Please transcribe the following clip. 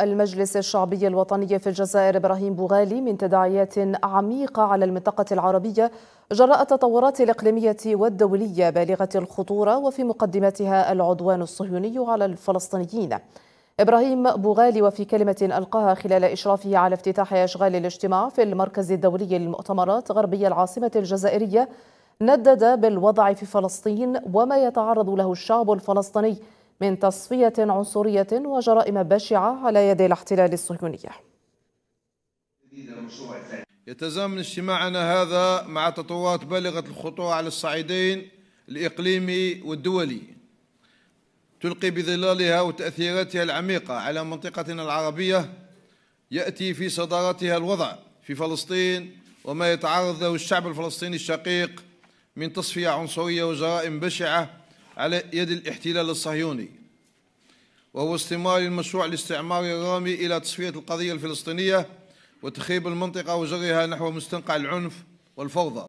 المجلس الشعبي الوطني في الجزائر إبراهيم بوغالي من تداعيات عميقة على المنطقة العربية جراء التطورات الإقليمية والدولية بالغة الخطورة وفي مقدمتها العدوان الصهيوني على الفلسطينيين إبراهيم بوغالي وفي كلمة ألقاها خلال إشرافه على افتتاح أشغال الاجتماع في المركز الدولي للمؤتمرات غربي العاصمة الجزائرية ندد بالوضع في فلسطين وما يتعرض له الشعب الفلسطيني من تصفية عنصرية وجرائم بشعة على يد الاحتلال الصهيوني يتزامن اجتماعنا هذا مع تطورات بالغة الخطورة على الصعيدين الإقليمي والدولي تلقي بظلالها وتأثيراتها العميقة على منطقتنا العربية يأتي في صدارتها الوضع في فلسطين وما يتعرض له الشعب الفلسطيني الشقيق من تصفية عنصرية وجرائم بشعة على يد الاحتلال الصهيوني وهو استمرار المشروع الاستعماري الرامي إلى تصفية القضية الفلسطينية وتخيب المنطقة وجرها نحو مستنقع العنف والفوضى